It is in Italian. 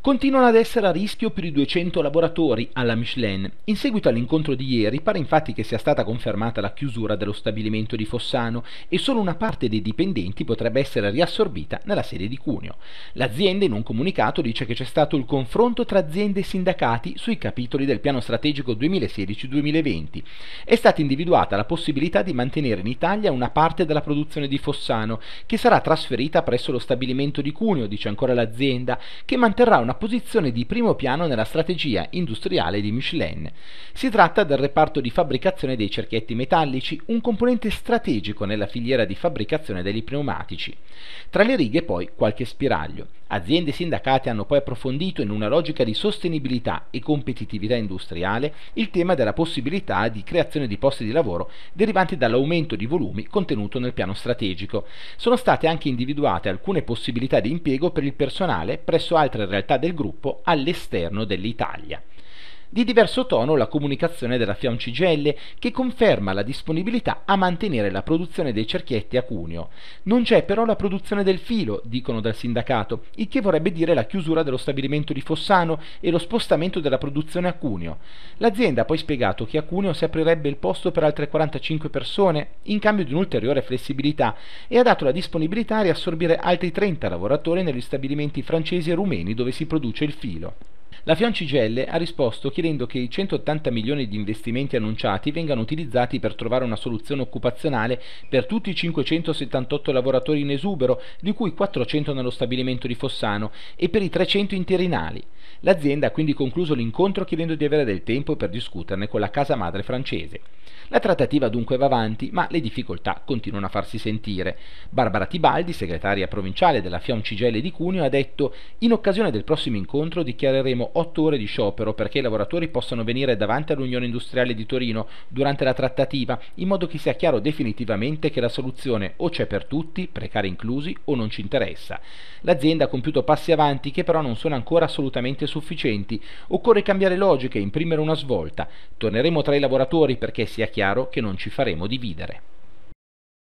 Continuano ad essere a rischio più di 200 lavoratori alla Michelin. In seguito all'incontro di ieri pare infatti che sia stata confermata la chiusura dello stabilimento di Fossano e solo una parte dei dipendenti potrebbe essere riassorbita nella sede di Cuneo. L'azienda in un comunicato dice che c'è stato il confronto tra aziende e sindacati sui capitoli del piano strategico 2016-2020. È stata individuata la possibilità di mantenere in Italia una parte della produzione di Fossano che sarà trasferita presso lo stabilimento di Cuneo, dice ancora l'azienda, che manterrà una una posizione di primo piano nella strategia industriale di Michelin. Si tratta del reparto di fabbricazione dei cerchietti metallici, un componente strategico nella filiera di fabbricazione degli pneumatici. Tra le righe poi qualche spiraglio. Aziende e sindacati hanno poi approfondito in una logica di sostenibilità e competitività industriale il tema della possibilità di creazione di posti di lavoro derivanti dall'aumento di volumi contenuto nel piano strategico. Sono state anche individuate alcune possibilità di impiego per il personale presso altre realtà del gruppo all'esterno dell'Italia. Di diverso tono la comunicazione della FIOM CGL che conferma la disponibilità a mantenere la produzione dei cerchietti a Cuneo. Non c'è però la produzione del filo, dicono dal sindacato, il che vorrebbe dire la chiusura dello stabilimento di Fossano e lo spostamento della produzione a Cuneo. L'azienda ha poi spiegato che a Cuneo si aprirebbe il posto per altre 45 persone in cambio di un'ulteriore flessibilità e ha dato la disponibilità a riassorbire altri 30 lavoratori negli stabilimenti francesi e rumeni dove si produce il filo. La Fiancigelle ha risposto chiedendo che i 180 milioni di investimenti annunciati vengano utilizzati per trovare una soluzione occupazionale per tutti i 578 lavoratori in esubero, di cui 400 nello stabilimento di Fossano, e per i 300 interinali. L'azienda ha quindi concluso l'incontro chiedendo di avere del tempo per discuterne con la casa madre francese. La trattativa dunque va avanti, ma le difficoltà continuano a farsi sentire. Barbara Tibaldi, segretaria provinciale della Fiam Cigelle di Cuneo, ha detto «In occasione del prossimo incontro dichiareremo otto ore di sciopero perché i lavoratori possano venire davanti all'Unione Industriale di Torino durante la trattativa, in modo che sia chiaro definitivamente che la soluzione o c'è per tutti, precari inclusi, o non ci interessa. L'azienda ha compiuto passi avanti che però non sono ancora assolutamente assolutamente sufficienti, occorre cambiare logica e imprimere una svolta. Torneremo tra i lavoratori perché sia chiaro che non ci faremo dividere.